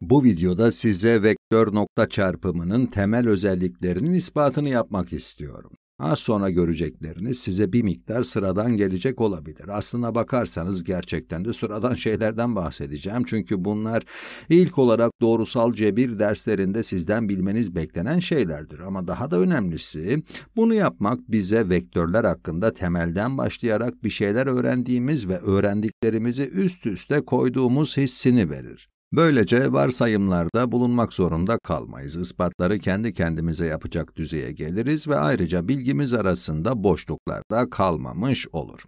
Bu videoda size vektör nokta çarpımının temel özelliklerinin ispatını yapmak istiyorum. Az sonra görecekleriniz size bir miktar sıradan gelecek olabilir. Aslına bakarsanız gerçekten de sıradan şeylerden bahsedeceğim. Çünkü bunlar ilk olarak doğrusal cebir derslerinde sizden bilmeniz beklenen şeylerdir. Ama daha da önemlisi bunu yapmak bize vektörler hakkında temelden başlayarak bir şeyler öğrendiğimiz ve öğrendiklerimizi üst üste koyduğumuz hissini verir. Böylece varsayımlarda bulunmak zorunda kalmayız. Ispatları kendi kendimize yapacak düzeye geliriz ve ayrıca bilgimiz arasında boşluklarda kalmamış olur.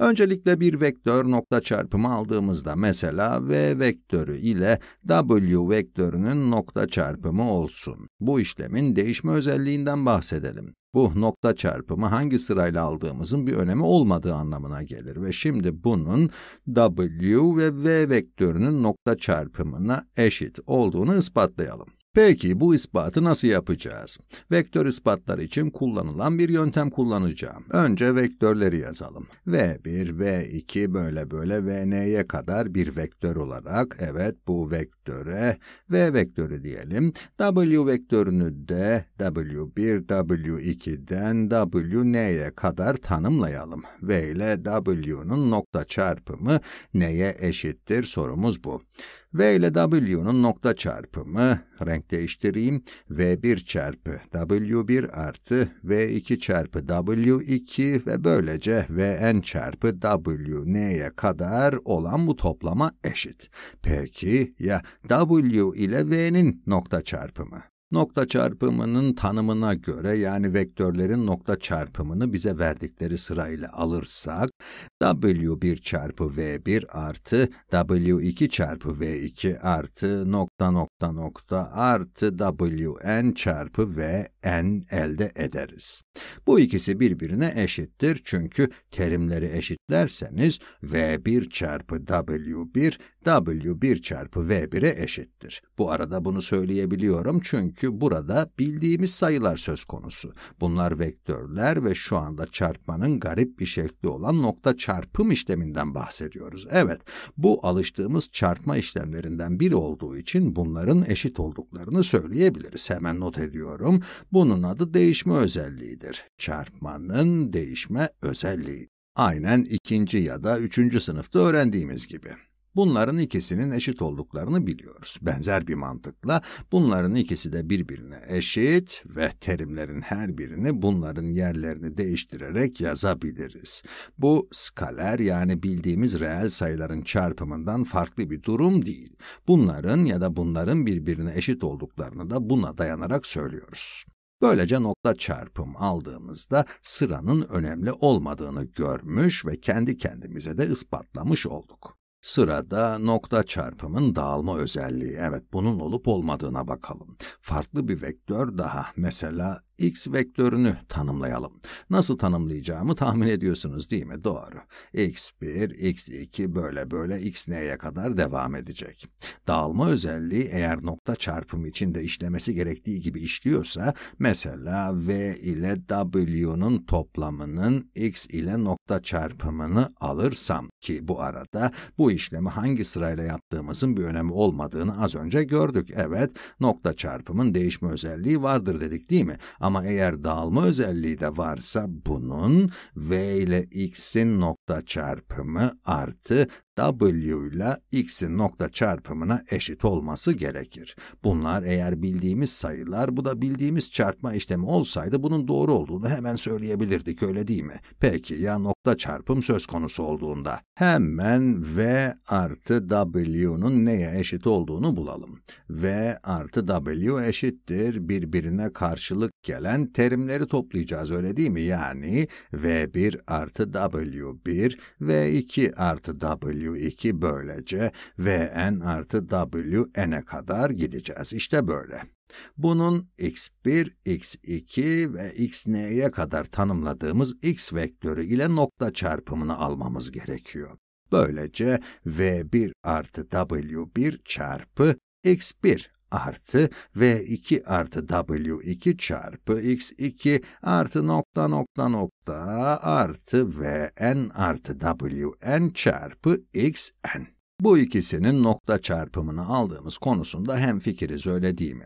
Öncelikle bir vektör nokta çarpımı aldığımızda mesela v vektörü ile w vektörünün nokta çarpımı olsun. Bu işlemin değişme özelliğinden bahsedelim. Bu nokta çarpımı hangi sırayla aldığımızın bir önemi olmadığı anlamına gelir ve şimdi bunun w ve v vektörünün nokta çarpımına eşit olduğunu ispatlayalım. Peki bu ispatı nasıl yapacağız? Vektör ispatlar için kullanılan bir yöntem kullanacağım. Önce vektörleri yazalım. V1, V2 böyle böyle VN'ye kadar bir vektör olarak evet bu vektör vektöre V vektörü diyelim. W vektörünü de W1, W2'den WN'ye kadar tanımlayalım. V ile W'nun nokta çarpımı neye eşittir sorumuz bu. V ile W'nun nokta çarpımı, renk değiştireyim, V1 çarpı W1 artı V2 çarpı W2 ve böylece Vn çarpı Wn'ye kadar olan bu toplama eşit. Peki ya W ile V'nin nokta çarpımı. Nokta çarpımının tanımına göre yani vektörlerin nokta çarpımını bize verdikleri sırayla alırsak W1 çarpı V1 artı W2 çarpı V2 artı nokta nokta nokta nokta artı wn çarpı VN elde ederiz. Bu ikisi birbirine eşittir çünkü terimleri eşitlerseniz v1 çarpı w1 w1 çarpı v1'e eşittir. Bu arada bunu söyleyebiliyorum çünkü burada bildiğimiz sayılar söz konusu. Bunlar vektörler ve şu anda çarpmanın garip bir şekli olan nokta çarpım işleminden bahsediyoruz. Evet, bu alıştığımız çarpma işlemlerinden biri olduğu için bunları oranların eşit olduklarını söyleyebiliriz. Hemen not ediyorum. Bunun adı değişme özelliğidir. Çarpmanın değişme özelliği. Aynen ikinci ya da üçüncü sınıfta öğrendiğimiz gibi. Bunların ikisinin eşit olduklarını biliyoruz. Benzer bir mantıkla bunların ikisi de birbirine eşit ve terimlerin her birini bunların yerlerini değiştirerek yazabiliriz. Bu skaler yani bildiğimiz reel sayıların çarpımından farklı bir durum değil. Bunların ya da bunların birbirine eşit olduklarını da buna dayanarak söylüyoruz. Böylece nokta çarpım aldığımızda sıranın önemli olmadığını görmüş ve kendi kendimize de ispatlamış olduk. Sırada nokta çarpımın dağılma özelliği. Evet bunun olup olmadığına bakalım. Farklı bir vektör daha. Mesela x vektörünü tanımlayalım. Nasıl tanımlayacağımı tahmin ediyorsunuz değil mi? Doğru. x1, x2 böyle böyle x neye kadar devam edecek. Dağılma özelliği eğer nokta çarpımı içinde işlemesi gerektiği gibi işliyorsa mesela V ile W'nun toplamının X ile nokta çarpımını alırsam ki bu arada bu işlemi hangi sırayla yaptığımızın bir önemi olmadığını az önce gördük. Evet nokta çarpımın değişme özelliği vardır dedik değil mi? Ama eğer dağılma özelliği de varsa bunun V ile X'in nokta çarpımı artı W ile x'in nokta çarpımına eşit olması gerekir. Bunlar eğer bildiğimiz sayılar, bu da bildiğimiz çarpma işlemi olsaydı bunun doğru olduğunu hemen söyleyebilirdik öyle değil mi? Peki ya nokta çarpım söz konusu olduğunda? Hemen v artı w'nun neye eşit olduğunu bulalım. v artı w eşittir birbirine karşılık gelen terimleri toplayacağız öyle değil mi? Yani v1 artı w1, v2 artı w W2 böylece Vn artı Wn'e kadar gideceğiz. İşte böyle. Bunun x1, x2 ve xn'ye kadar tanımladığımız x vektörü ile nokta çarpımını almamız gerekiyor. Böylece v1 artı w1 çarpı x1 artı v 2 artı w 2 çarpı x 2 artı nokta nokta nokta artı vn artı wn çarpı xn. Bu ikisinin nokta çarpımını aldığımız konusunda hem fikiriz öyle değil mi?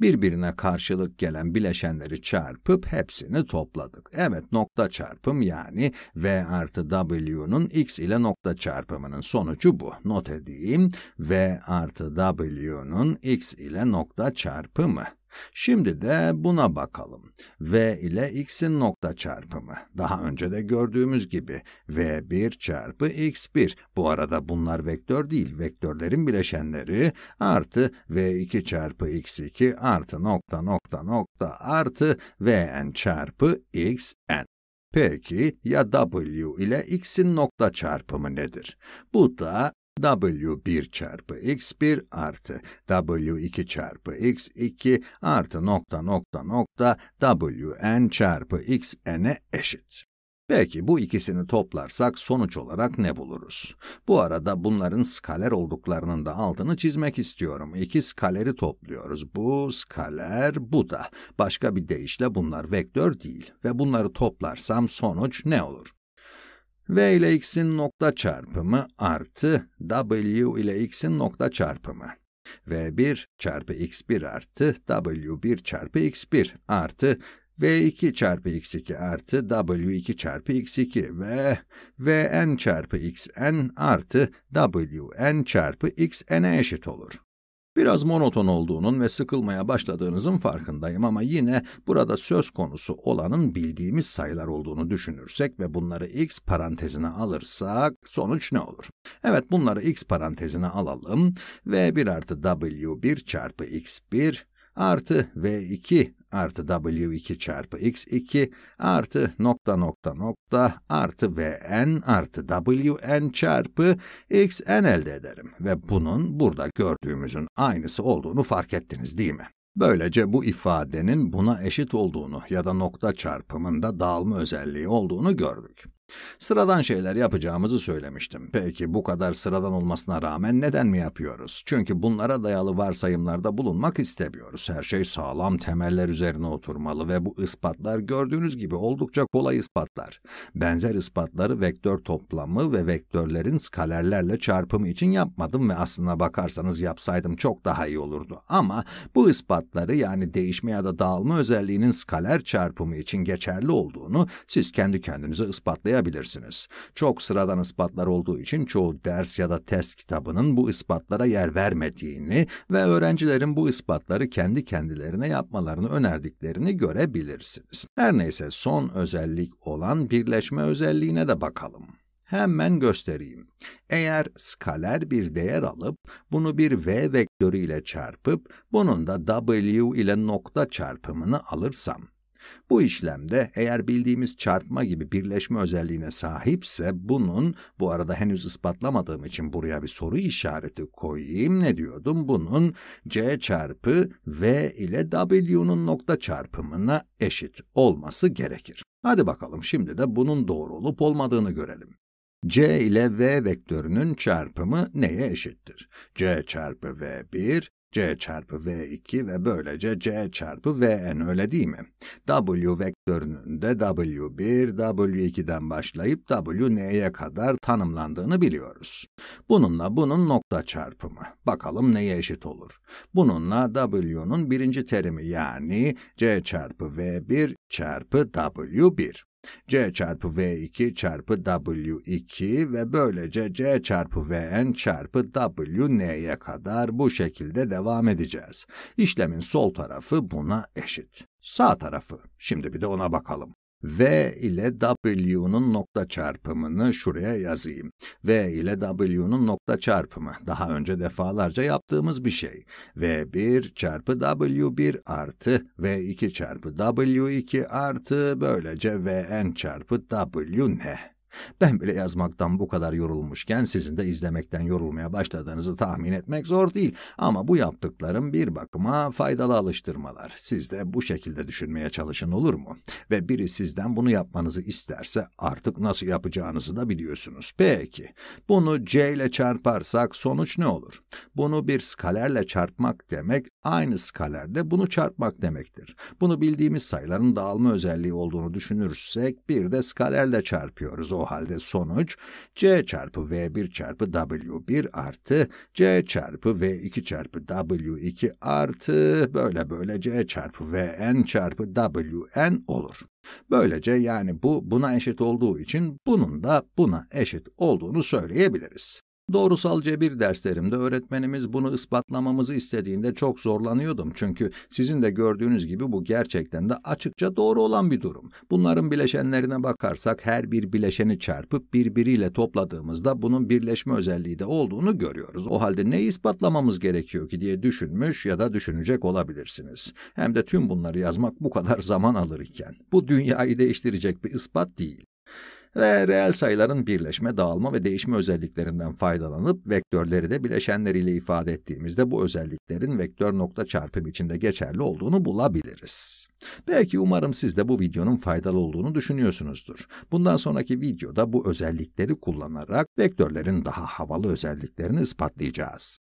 Birbirine karşılık gelen bileşenleri çarpıp hepsini topladık. Evet nokta çarpım yani V artı W'nun X ile nokta çarpımının sonucu bu. Not edeyim V artı W'nun X ile nokta çarpımı. Şimdi de buna bakalım. V ile x'in nokta çarpımı. Daha önce de gördüğümüz gibi v1 çarpı x1. Bu arada bunlar vektör değil, vektörlerin bileşenleri artı v2 çarpı x2 artı nokta nokta nokta artı vn çarpı xn. Peki ya w ile x'in nokta çarpımı nedir? Bu da w1 çarpı x1 artı w2 çarpı x2 artı nokta nokta nokta wn çarpı xn'e eşit. Peki bu ikisini toplarsak sonuç olarak ne buluruz? Bu arada bunların skaler olduklarının da altını çizmek istiyorum. İki skaleri topluyoruz. Bu skaler, bu da. Başka bir deyişle bunlar vektör değil ve bunları toplarsam sonuç ne olur? V ile x'in nokta çarpımı artı W ile x'in nokta çarpımı. V1 çarpı x1 artı W1 çarpı x1 artı V2 çarpı x2 artı W2 çarpı x2 ve Vn çarpı xn artı Wn çarpı xn'e eşit olur. Biraz monoton olduğunun ve sıkılmaya başladığınızın farkındayım ama yine burada söz konusu olanın bildiğimiz sayılar olduğunu düşünürsek ve bunları x parantezine alırsak sonuç ne olur? Evet bunları x parantezine alalım. v1 artı w1 çarpı x1 artı v2 artı W2 çarpı X2 artı nokta nokta nokta artı Vn artı Wn çarpı Xn elde ederim. Ve bunun burada gördüğümüzün aynısı olduğunu fark ettiniz değil mi? Böylece bu ifadenin buna eşit olduğunu ya da nokta çarpımında dağılma özelliği olduğunu gördük. Sıradan şeyler yapacağımızı söylemiştim. Peki bu kadar sıradan olmasına rağmen neden mi yapıyoruz? Çünkü bunlara dayalı varsayımlarda bulunmak istemiyoruz. Her şey sağlam temeller üzerine oturmalı ve bu ispatlar gördüğünüz gibi oldukça kolay ispatlar. Benzer ispatları vektör toplamı ve vektörlerin skalerlerle çarpımı için yapmadım ve aslına bakarsanız yapsaydım çok daha iyi olurdu. Ama bu ispatları yani değişme ya da dağılma özelliğinin skaler çarpımı için geçerli olduğunu siz kendi kendinize ispatlayabilirsiniz saptayabilirsiniz. Çok sıradan ispatlar olduğu için çoğu ders ya da test kitabının bu ispatlara yer vermediğini ve öğrencilerin bu ispatları kendi kendilerine yapmalarını önerdiklerini görebilirsiniz. Her neyse son özellik olan birleşme özelliğine de bakalım. Hemen göstereyim. Eğer skaler bir değer alıp bunu bir v vektörü ile çarpıp bunun da w ile nokta çarpımını alırsam bu işlemde eğer bildiğimiz çarpma gibi birleşme özelliğine sahipse bunun, bu arada henüz ispatlamadığım için buraya bir soru işareti koyayım ne diyordum? Bunun C çarpı V ile W'nun nokta çarpımına eşit olması gerekir. Hadi bakalım şimdi de bunun doğru olup olmadığını görelim. C ile V vektörünün çarpımı neye eşittir? C çarpı V1 c çarpı v2 ve böylece c çarpı vn öyle değil mi? w vektörünün de w1, w2'den başlayıp wn'ye kadar tanımlandığını biliyoruz. Bununla bunun nokta çarpımı. Bakalım neye eşit olur? Bununla w'nun birinci terimi yani c çarpı v1 çarpı w1. C çarpı V2 çarpı W2 ve böylece C çarpı Vn çarpı Wn'ye kadar bu şekilde devam edeceğiz. İşlemin sol tarafı buna eşit. Sağ tarafı. Şimdi bir de ona bakalım. V ile W'nun nokta çarpımını şuraya yazayım. V ile W'nun nokta çarpımı. Daha önce defalarca yaptığımız bir şey. V1 çarpı W1 artı V2 çarpı W2 artı böylece Vn çarpı W ne? Ben bile yazmaktan bu kadar yorulmuşken sizin de izlemekten yorulmaya başladığınızı tahmin etmek zor değil. Ama bu yaptıklarım bir bakıma faydalı alıştırmalar. Siz de bu şekilde düşünmeye çalışın olur mu? Ve biri sizden bunu yapmanızı isterse artık nasıl yapacağınızı da biliyorsunuz. Peki, bunu C ile çarparsak sonuç ne olur? Bunu bir skalerle çarpmak demek, aynı skalerde bunu çarpmak demektir. Bunu bildiğimiz sayıların dağılma özelliği olduğunu düşünürsek bir de skalerle çarpıyoruz. O o halde sonuç C çarpı V1 çarpı W1 artı C çarpı V2 çarpı W2 artı böyle böyle C çarpı Vn çarpı Wn olur. Böylece yani bu buna eşit olduğu için bunun da buna eşit olduğunu söyleyebiliriz. Doğrusal cebir derslerimde öğretmenimiz bunu ispatlamamızı istediğinde çok zorlanıyordum. Çünkü sizin de gördüğünüz gibi bu gerçekten de açıkça doğru olan bir durum. Bunların bileşenlerine bakarsak her bir bileşeni çarpıp birbiriyle topladığımızda bunun birleşme özelliği de olduğunu görüyoruz. O halde ne ispatlamamız gerekiyor ki diye düşünmüş ya da düşünecek olabilirsiniz. Hem de tüm bunları yazmak bu kadar zaman alırken. Bu dünyayı değiştirecek bir ispat değil ve reel sayıların birleşme, dağılma ve değişme özelliklerinden faydalanıp vektörleri de bileşenleriyle ifade ettiğimizde bu özelliklerin vektör nokta çarpım içinde geçerli olduğunu bulabiliriz. Belki umarım siz de bu videonun faydalı olduğunu düşünüyorsunuzdur. Bundan sonraki videoda bu özellikleri kullanarak vektörlerin daha havalı özelliklerini ispatlayacağız.